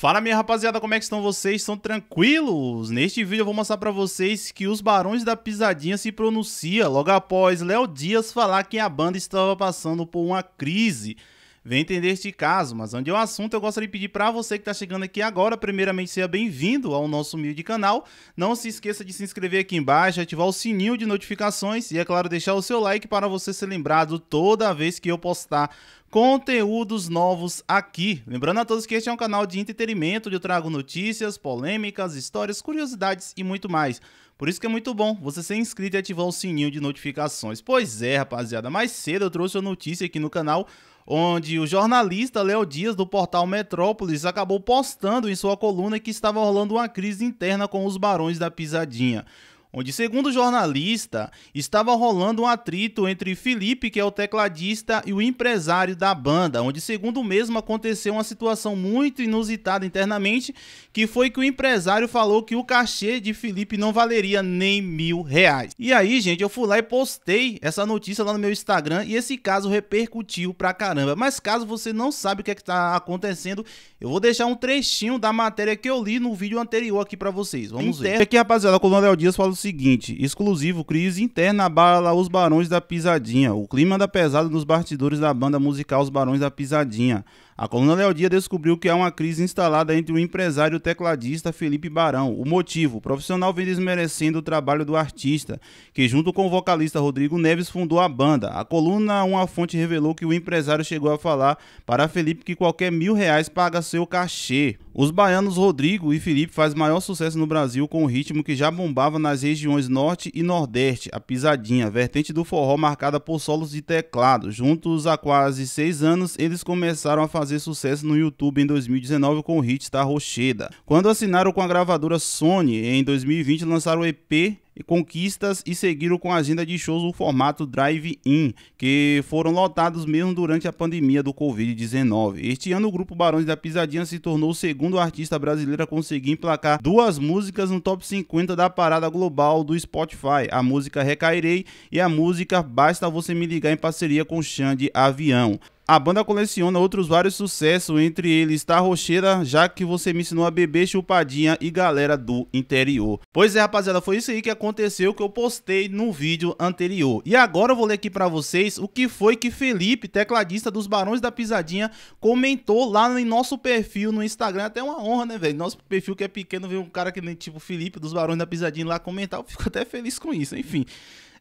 Fala minha rapaziada, como é que estão vocês? Estão tranquilos? Neste vídeo eu vou mostrar para vocês que os Barões da Pisadinha se pronuncia logo após Léo Dias falar que a banda estava passando por uma crise vem entender este caso, mas onde é o assunto, eu gostaria de pedir para você que está chegando aqui agora, primeiramente, seja bem-vindo ao nosso humilde canal. Não se esqueça de se inscrever aqui embaixo, ativar o sininho de notificações e, é claro, deixar o seu like para você ser lembrado toda vez que eu postar conteúdos novos aqui. Lembrando a todos que este é um canal de entretenimento, onde eu trago notícias, polêmicas, histórias, curiosidades e muito mais. Por isso que é muito bom você ser inscrito e ativar o sininho de notificações. Pois é, rapaziada, mais cedo eu trouxe uma notícia aqui no canal onde o jornalista Léo Dias, do portal Metrópolis, acabou postando em sua coluna que estava rolando uma crise interna com os barões da pisadinha onde, segundo o jornalista, estava rolando um atrito entre Felipe, que é o tecladista, e o empresário da banda, onde, segundo o mesmo, aconteceu uma situação muito inusitada internamente, que foi que o empresário falou que o cachê de Felipe não valeria nem mil reais. E aí, gente, eu fui lá e postei essa notícia lá no meu Instagram e esse caso repercutiu pra caramba. Mas caso você não sabe o que é que tá acontecendo, eu vou deixar um trechinho da matéria que eu li no vídeo anterior aqui para vocês. Vamos ver. Aqui, rapaziada, a coluna Léo Dias falou seguinte: exclusivo crise interna abala os Barões da Pisadinha. O clima da pesada nos bastidores da banda musical Os Barões da Pisadinha. A coluna Léo Dia descobriu que há uma crise instalada entre o empresário tecladista Felipe Barão. O motivo? O profissional vem desmerecendo o trabalho do artista, que junto com o vocalista Rodrigo Neves fundou a banda. A coluna Uma Fonte revelou que o empresário chegou a falar para Felipe que qualquer mil reais paga seu cachê. Os baianos Rodrigo e Felipe fazem maior sucesso no Brasil com o ritmo que já bombava nas regiões norte e nordeste, a pisadinha, vertente do forró marcada por solos de teclado. Juntos há quase seis anos, eles começaram a fazer fazer sucesso no YouTube em 2019 com o hit Star Rocheda. Quando assinaram com a gravadora Sony em 2020, lançaram o EP conquistas e seguiram com a agenda de shows o formato drive-in, que foram lotados mesmo durante a pandemia do Covid-19. Este ano, o grupo Barões da Pisadinha se tornou o segundo artista brasileiro a conseguir emplacar duas músicas no top 50 da parada global do Spotify: a música Recairei e a música Basta Você Me Ligar em parceria com Xande Avião. A banda coleciona outros vários sucessos, entre eles Tá Rocheira, Já Que Você Me Ensinou a Beber, Chupadinha e Galera do Interior. Pois é, rapaziada, foi isso aí que aconteceu aconteceu que eu postei no vídeo anterior. E agora eu vou ler aqui para vocês o que foi que Felipe, tecladista dos Barões da Pisadinha, comentou lá em nosso perfil no Instagram. Até uma honra, né, velho? Nosso perfil que é pequeno, ver um cara que nem tipo Felipe dos Barões da Pisadinha lá comentar. Eu fico até feliz com isso, enfim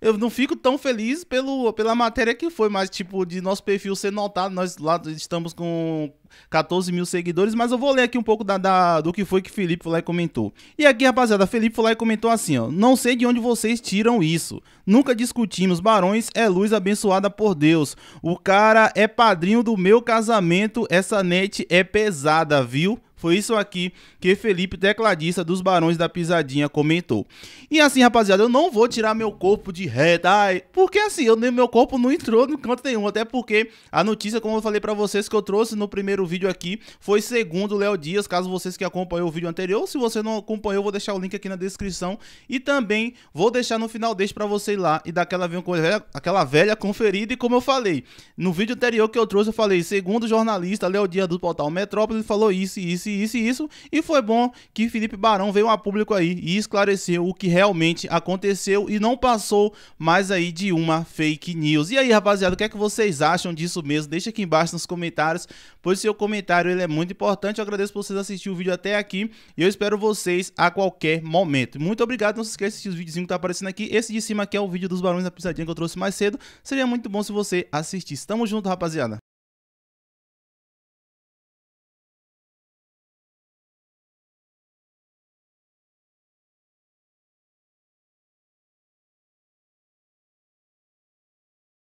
eu não fico tão feliz pelo, pela matéria que foi, mas, tipo, de nosso perfil ser notado, nós lá estamos com 14 mil seguidores, mas eu vou ler aqui um pouco da, da do que foi que Felipe Fulai comentou. E aqui, rapaziada, Felipe Fulai comentou assim, ó, não sei de onde vocês tiram isso. Nunca discutimos, Barões é luz abençoada por Deus. O cara é padrinho do meu casamento, essa net é pesada, viu? Foi isso aqui que Felipe, tecladista dos Barões da Pisadinha, comentou. E assim, rapaziada, eu não vou tirar meu corpo de reta, ai, porque assim, eu, meu corpo não entrou no canto nenhum, até porque a notícia, como eu falei para vocês, que eu trouxe no primeiro vídeo aqui, foi segundo Léo Dias, caso vocês que acompanhou o vídeo anterior, se você não acompanhou, eu vou deixar o link aqui na descrição e também vou deixar no final deste para você ir lá e dar aquela velha, aquela velha conferida e como eu falei, no vídeo anterior que eu trouxe, eu falei, segundo o jornalista Léo Dias do portal Metrópole, ele falou isso e isso isso, isso e isso. E foi bom que Felipe Barão veio a público aí e esclareceu o que realmente aconteceu e não passou mais aí de uma fake news. E aí, rapaziada, o que é que vocês acham disso mesmo? Deixa aqui embaixo nos comentários, pois seu comentário ele é muito importante. Eu agradeço por vocês assistirem o vídeo até aqui e eu espero vocês a qualquer momento. Muito obrigado, não se esqueça de assistir os videozinhos que tá aparecendo aqui. Esse de cima aqui é o vídeo dos Barões da Pisadinha que eu trouxe mais cedo. Seria muito bom se você assistisse. Tamo junto, rapaziada.